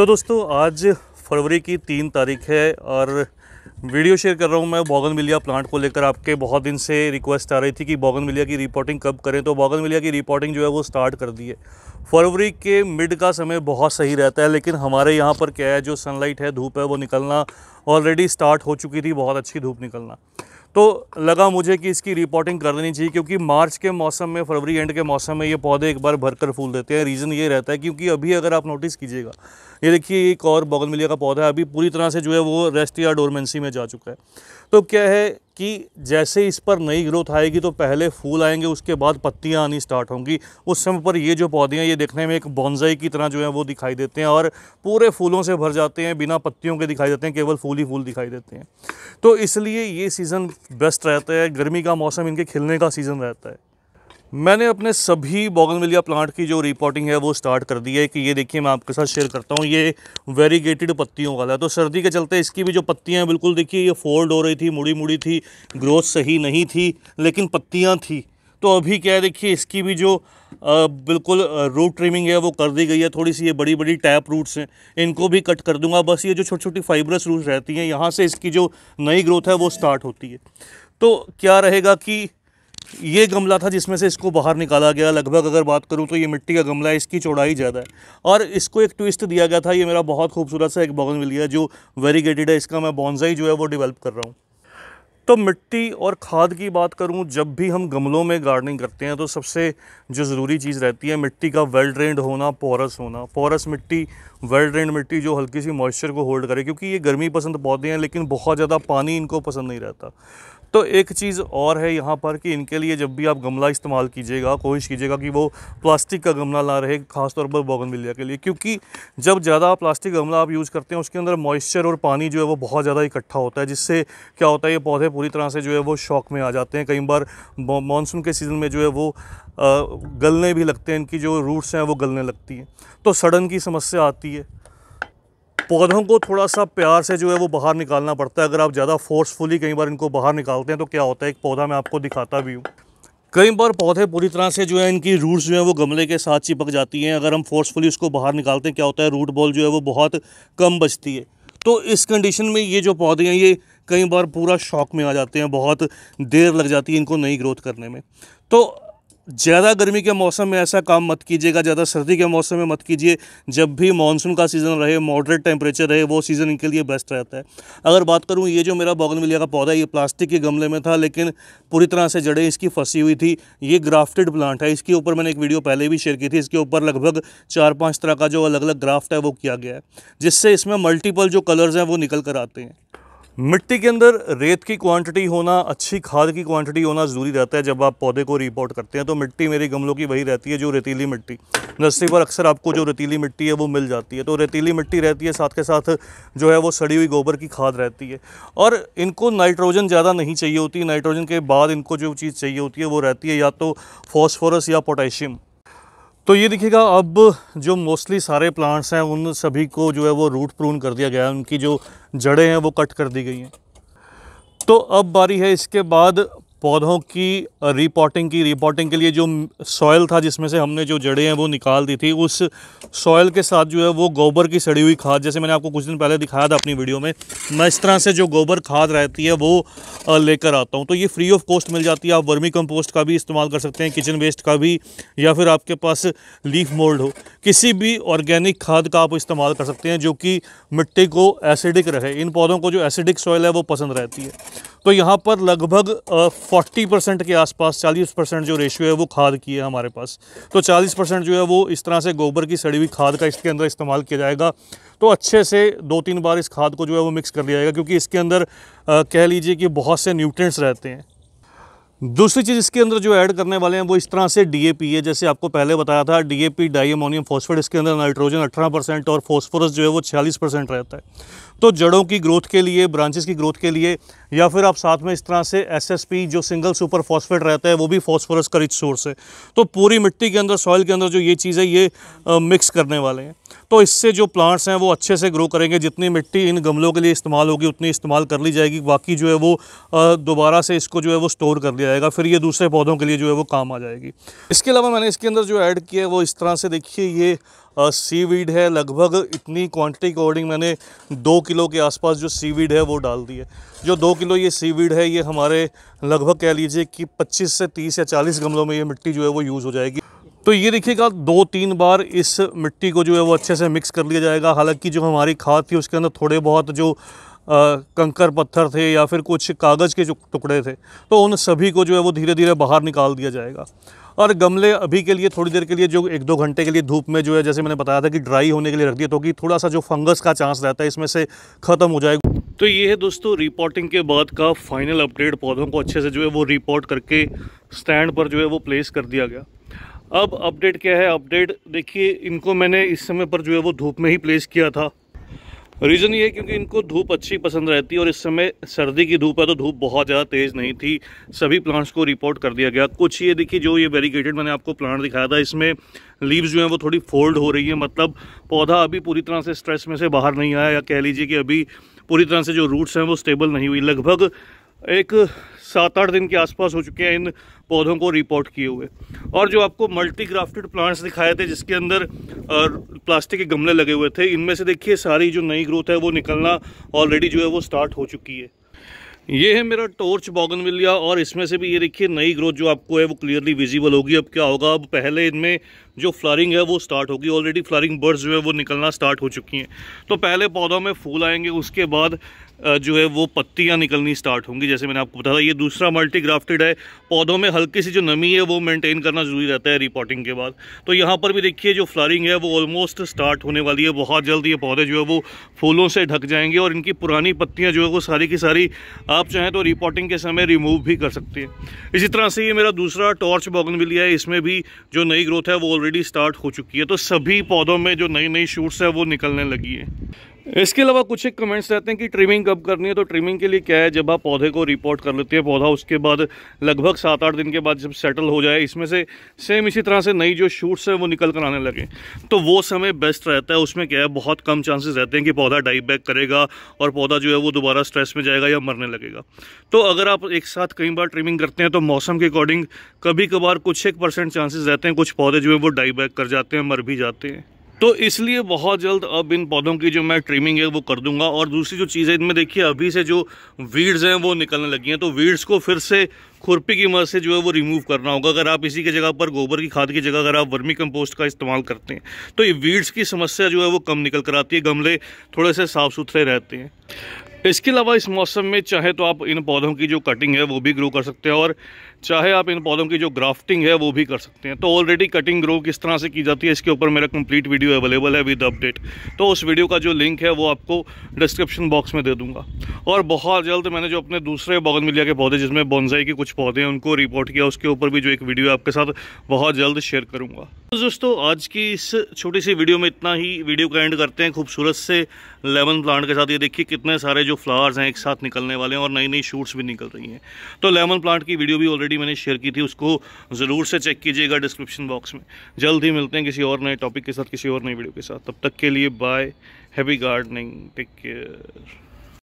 तो दोस्तों आज फरवरी की तीन तारीख है और वीडियो शेयर कर रहा हूँ मैं बॉगन मिलिया प्लांट को लेकर आपके बहुत दिन से रिक्वेस्ट आ रही थी कि बॉगन मिलिया की रिपोर्टिंग कब करें तो बॉगन मिलिया की रिपोर्टिंग जो है वो स्टार्ट कर दी है फरवरी के मिड का समय बहुत सही रहता है लेकिन हमारे यहाँ पर क्या है जो सनलाइट है धूप है वो निकलना ऑलरेडी स्टार्ट हो चुकी थी बहुत अच्छी धूप निकलना तो लगा मुझे कि इसकी रिपोर्टिंग करनी चाहिए क्योंकि मार्च के मौसम में फरवरी एंड के मौसम में ये पौधे एक बार भरकर फूल देते हैं रीज़न ये रहता है क्योंकि अभी अगर आप नोटिस कीजिएगा ये देखिए एक और बगल का पौधा है अभी पूरी तरह से जो है वो रेस्ट या डोरमेंसी में जा चुका है तो क्या है कि जैसे इस पर नई ग्रोथ आएगी तो पहले फूल आएंगे उसके बाद पत्तियाँ आनी स्टार्ट होंगी उस समय पर ये जो पौधे हैं ये देखने में एक बॉन्जाई की तरह जो है वो दिखाई देते हैं और पूरे फूलों से भर जाते हैं बिना पत्तियों के दिखाई देते हैं केवल फूल ही फूल दिखाई देते हैं तो इसलिए ये सीज़न बेस्ट रहता है गर्मी का मौसम इनके खिलने का सीज़न रहता है मैंने अपने सभी बॉगनविलिया प्लांट की जो रिपोर्टिंग है वो स्टार्ट कर दी है कि ये देखिए मैं आपके साथ शेयर करता हूँ ये वेरीगेटेड पत्तियों वाला है तो सर्दी के चलते इसकी भी जो पत्तियाँ बिल्कुल देखिए ये फोल्ड हो रही थी मुड़ी मुड़ी थी ग्रोथ सही नहीं थी लेकिन पत्तियाँ थी तो अभी क्या है देखिए इसकी भी जो आ, बिल्कुल रूट ट्रिमिंग है वो कर दी गई है थोड़ी सी ये बड़ी बड़ी टैप रूट्स हैं इनको भी कट कर दूंगा बस ये जो छोटी छोटी फाइबरस रूट्स रहती हैं यहाँ से इसकी जो नई ग्रोथ है वो स्टार्ट होती है तो क्या रहेगा कि ये गमला था जिसमें से इसको बाहर निकाला गया लगभग अगर बात करूँ तो ये मिट्टी का गमला है इसकी चौड़ाई ज़्यादा है और इसको एक ट्विस्ट दिया गया था ये मेरा बहुत खूबसूरत सा एक बॉगनविलिया जो वेरीगेटेड है इसका मैं बॉन्जाई जो है वो डिवेल्प कर रहा हूँ तो मिट्टी और खाद की बात करूं जब भी हम गमलों में गार्डनिंग करते हैं तो सबसे जो ज़रूरी चीज़ रहती है मिट्टी का वेल ड्रेंड होना पोरस होना पोरस मिट्टी वेल ड्रेंड मिट्टी जो हल्की सी मॉइस्चर को होल्ड करे क्योंकि ये गर्मी पसंद पौधे हैं लेकिन बहुत ज़्यादा पानी इनको पसंद नहीं रहता तो एक चीज़ और है यहाँ पर कि इनके लिए जब भी आप गमला इस्तेमाल कीजिएगा कोशिश कीजिएगा कि वो प्लास्टिक का गमला ना रहे खासतौर पर बॉगनविलिया के लिए क्योंकि जब ज़्यादा प्लास्टिक गमला आप यूज़ करते हैं उसके अंदर मॉइस्चर और पानी जो है वो बहुत ज़्यादा इकट्ठा होता है जिससे क्या होता है ये पौधे पूरी तरह से जो है वो शौक में आ जाते हैं कई बार मानसून के सीज़न में जो है वो गलने भी लगते हैं इनकी जो रूट्स हैं वो गलने लगती हैं तो सड़न की समस्या आती है पौधों को थोड़ा सा प्यार से जो है वो बाहर निकालना पड़ता है अगर आप ज़्यादा फोर्सफुली कई बार इनको बाहर निकालते हैं तो क्या होता है एक पौधा मैं आपको दिखाता भी हूँ कई बार पौधे पूरी तरह से जो है इनकी रूट्स जो है वो गमले के साथ चिपक जाती हैं अगर हम फोर्सफुली उसको बाहर निकालते हैं क्या होता है रूट बॉल जो है वो बहुत कम बचती है तो इस कंडीशन में ये जो पौधे हैं ये कई बार पूरा शौक में आ जाते हैं बहुत देर लग जाती है इनको नई ग्रोथ करने में तो ज़्यादा गर्मी के मौसम में ऐसा काम मत कीजिएगा ज़्यादा सर्दी के मौसम में मत कीजिए जब भी मानसून का सीज़न रहे मॉडरेट टेम्परेचर रहे वो सीज़न इनके लिए बेस्ट रहता है अगर बात करूँ ये जो मेरा बॉगनविलिया का पौधा ये प्लास्टिक के गमले में था लेकिन पूरी तरह से जड़ें इसकी फंसी हुई थी ये ग्राफ्टेड प्लांट है इसके ऊपर मैंने एक वीडियो पहले भी शेयर की थी इसके ऊपर लगभग चार पाँच तरह का जो अलग अलग ग्राफ्ट है वो किया गया है जिससे इसमें मल्टीपल जो कलर्स हैं वो निकल कर आते हैं मिट्टी के अंदर रेत की क्वांटिटी होना अच्छी खाद की क्वांटिटी होना ज़रूरी रहता है जब आप पौधे को रिपोर्ट करते हैं तो मिट्टी मेरी गमलों की वही रहती है जो रेतीली मिट्टी नर्सरी पर अक्सर आपको जो रेतीली मिट्टी है वो मिल जाती है तो रेतीली मिट्टी रहती है साथ के साथ जो है वो सड़ी हुई गोबर की खाद रहती है और इनको नाइट्रोजन ज़्यादा नहीं चाहिए होती नाइट्रोजन के बाद इनको जो चीज़ चाहिए होती है वो रहती है या तो फॉस्फोरस या पोटेशियम तो ये देखिएगा अब जो मोस्टली सारे प्लांट्स हैं उन सभी को जो है वो रूट प्रून कर दिया गया है उनकी जो जड़ें हैं वो कट कर दी गई हैं तो अब बारी है इसके बाद पौधों की रिपोर्टिंग की रिपोर्टिंग के लिए जो सॉयल था जिसमें से हमने जो जड़ें हैं वो निकाल दी थी उस सॉयल के साथ जो है वो गोबर की सड़ी हुई खाद जैसे मैंने आपको कुछ दिन पहले दिखाया था अपनी वीडियो में मैं इस तरह से जो गोबर खाद रहती है वो लेकर आता हूँ तो ये फ्री ऑफ कॉस्ट मिल जाती है आप वर्मी कंपोस्ट का भी इस्तेमाल कर सकते हैं किचन वेस्ट का भी या फिर आपके पास लीफ मोल्ड हो किसी भी ऑर्गेनिक खाद का आप इस्तेमाल कर सकते हैं जो कि मिट्टी को एसिडिक रहे इन पौधों को जो एसिडिक सॉयल है वो पसंद रहती है तो यहाँ पर लगभग 40 परसेंट के आसपास 40 परसेंट जो रेशियो है वो खाद की है हमारे पास तो 40 परसेंट जो है वो इस तरह से गोबर की सड़ी हुई खाद का इसके अंदर इस्तेमाल किया जाएगा तो अच्छे से दो तीन बार इस खाद को जो है वो मिक्स कर लिया जाएगा क्योंकि इसके अंदर आ, कह लीजिए कि बहुत से न्यूट्रेंट्स रहते हैं दूसरी चीज़ इसके अंदर जो ऐड करने वाले हैं वो इस तरह से डीएपी है जैसे आपको पहले बताया था डीएपी डाई अमोनियम फॉस्फेट इसके अंदर नाइट्रोजन 18 परसेंट और फॉस्फोरस जो है वो 46 परसेंट रहता है तो जड़ों की ग्रोथ के लिए ब्रांचेस की ग्रोथ के लिए या फिर आप साथ में इस तरह से एसएसपी जो सिंगल सुपर फॉस्फेट रहता है वो भी फॉस्फोरस का रिच सोर्स है तो पूरी मिट्टी के अंदर सॉइल के अंदर जो ये चीज़ है ये मिक्स करने वाले हैं तो इससे जो प्लांट्स हैं वो अच्छे से ग्रो करेंगे जितनी मिट्टी इन गमलों के लिए इस्तेमाल होगी उतनी इस्तेमाल कर ली जाएगी बाकी जो है वो दोबारा से इसको जो है वो स्टोर कर लिया जाएगा फिर ये दूसरे पौधों के लिए जो है वो काम आ जाएगी इसके अलावा मैंने इसके अंदर जो ऐड किया है वो इस तरह से देखिए ये सी वीड है लगभग इतनी क्वांटिटी अकॉर्डिंग मैंने दो किलो के आसपास जो सी वीड है वो डाल दी है जो दो किलो ये सी वीड है ये हमारे लगभग कह लीजिए कि 25 से 30 या 40 गमलों में ये मिट्टी जो है वो यूज़ हो जाएगी तो ये देखिएगा दो तीन बार इस मिट्टी को जो है वो अच्छे से मिक्स कर लिया जाएगा हालांकि जो हमारी खाद थी उसके अंदर थोड़े बहुत जो आ, कंकर पत्थर थे या फिर कुछ कागज़ के जो टुकड़े थे तो उन सभी को जो है वो धीरे धीरे बाहर निकाल दिया जाएगा और गमले अभी के लिए थोड़ी देर के लिए जो एक दो घंटे के लिए धूप में जो है जैसे मैंने बताया था कि ड्राई होने के लिए रख दिया तो कि थोड़ा सा जो फंगस का चांस रहता है इसमें से ख़त्म हो जाएगा तो ये है दोस्तों रिपोर्टिंग के बाद का फाइनल अपडेट पौधों को अच्छे से जो है वो रिपोर्ट करके स्टैंड पर जो है वो प्लेस कर दिया गया अब अपडेट क्या है अपडेट देखिए इनको मैंने इस समय पर जो है वो धूप में ही प्लेस किया था रीज़न ये है क्योंकि इनको धूप अच्छी पसंद रहती है और इस समय सर्दी की धूप है तो धूप बहुत ज़्यादा तेज़ नहीं थी सभी प्लांट्स को रिपोर्ट कर दिया गया कुछ ये देखिए जो ये वेरीगेटेड मैंने आपको प्लांट दिखाया था इसमें लीव्स जो हैं वो थोड़ी फोल्ड हो रही है मतलब पौधा अभी पूरी तरह से स्ट्रेस में से बाहर नहीं आया या कह लीजिए कि अभी पूरी तरह से जो रूट्स हैं वो स्टेबल नहीं हुई लगभग एक सात आठ दिन के आसपास हो चुके हैं इन पौधों को रिपोर्ट किए हुए और जो आपको मल्टी ग्राफ्टेड प्लांट्स दिखाए थे जिसके अंदर प्लास्टिक के गमले लगे हुए थे इनमें से देखिए सारी जो नई ग्रोथ है वो निकलना ऑलरेडी जो है वो स्टार्ट हो चुकी है ये है मेरा टॉर्च बॉगनविलिया और इसमें से भी ये देखिए नई ग्रोथ जो आपको है वो क्लियरली विजिबल होगी अब क्या होगा अब पहले इनमें जो फ्लारिंग है वो स्टार्ट होगी ऑलरेडी फ्लारिंग बर्ड्स जो है वो निकलना स्टार्ट हो चुकी हैं तो पहले पौधों में फूल आएंगे उसके बाद जो है वो पत्तियाँ निकलनी स्टार्ट होंगी जैसे मैंने आपको बताया ये दूसरा मल्टी ग्राफ्टेड है पौधों में हल्की सी जो नमी है वो मेंटेन करना ज़रूरी रहता है रिपोर्टिंग के बाद तो यहाँ पर भी देखिए जो फ्लारिंग है वो ऑलमोस्ट स्टार्ट होने वाली है बहुत जल्द ये पौधे जो है वो फूलों से ढक जाएंगे और इनकी पुरानी पत्तियाँ जो है वो सारी की सारी आप चाहें तो रिपोर्टिंग के समय रिमूव भी कर सकते हैं इसी तरह से ये मेरा दूसरा टॉर्च बॉगन है इसमें भी जो नई ग्रोथ है वो ऑलरेडी स्टार्ट हो चुकी है तो सभी पौधों में जो नई नई शूट्स है वो निकलने लगी है इसके अलावा कुछ एक कमेंट्स रहते हैं कि ट्रिमिंग कब करनी है तो ट्रिमिंग के लिए क्या है जब आप पौधे को रिपोर्ट कर लेते हैं पौधा उसके बाद लगभग सात आठ दिन के बाद जब सेटल हो जाए इसमें से सेम इसी तरह से नई जो शूट्स हैं वो निकल कर आने लगे तो वो समय बेस्ट रहता है उसमें क्या है बहुत कम चांसेस रहते हैं कि पौधा डाइव बैक करेगा और पौधा जो है वो दोबारा स्ट्रेस में जाएगा या मरने लगेगा तो अगर आप एक साथ कई बार ट्रिमिंग करते हैं तो मौसम के अकॉर्डिंग कभी कभार कुछ एक परसेंट चांसेस रहते हैं कुछ पौधे जो है वो डाइव बैक कर जाते हैं मर भी जाते हैं तो इसलिए बहुत जल्द अब इन पौधों की जो मैं ट्रिमिंग है वो कर दूंगा और दूसरी जो चीज़ है इनमें देखिए अभी से जो वीड्स हैं वो निकलने लगी हैं तो वीड्स को फिर से खुरपी की मदद से जो है वो रिमूव करना होगा अगर आप इसी के जगह पर गोबर की खाद की जगह अगर आप वर्मी कंपोस्ट का इस्तेमाल करते हैं तो ये वीड्स की समस्या जो है वो कम निकल कर आती है गमले थोड़े से साफ़ सुथरे रहते हैं इसके अलावा इस मौसम में चाहे तो आप इन पौधों की जो कटिंग है वो भी ग्रो कर सकते हैं और चाहे आप इन पौधों की जो ग्राफ्टिंग है वो भी कर सकते हैं तो ऑलरेडी कटिंग ग्रो किस तरह से की जाती है इसके ऊपर मेरा कंप्लीट वीडियो अवेलेबल है विद अपडेट तो उस वीडियो का जो लिंक है वो आपको डिस्क्रिप्शन बॉक्स में दे दूँगा और बहुत जल्द मैंने जो अपने दूसरे बॉगन मिलिया के पौधे जिसमें बॉन्जाई के कुछ पौधे हैं उनको रिपोर्ट किया उसके ऊपर भी जो एक वीडियो आपके साथ बहुत जल्द शेयर करूँगा दोस्तों आज की इस छोटी सी वीडियो में इतना ही वीडियो का एंड करते हैं खूबसूरत से लेमन प्लांट के साथ ये देखिए कितने सारे जो फ्लावर्स हैं एक साथ निकलने वाले हैं और नई नई शूट्स भी निकल रही हैं तो लेमन प्लांट की वीडियो भी ऑलरेडी मैंने शेयर की थी उसको ज़रूर से चेक कीजिएगा डिस्क्रिप्शन बॉक्स में जल्द ही मिलते हैं किसी और नए टॉपिक के साथ किसी और नई वीडियो के साथ तब तक के लिए bye happy gardening take care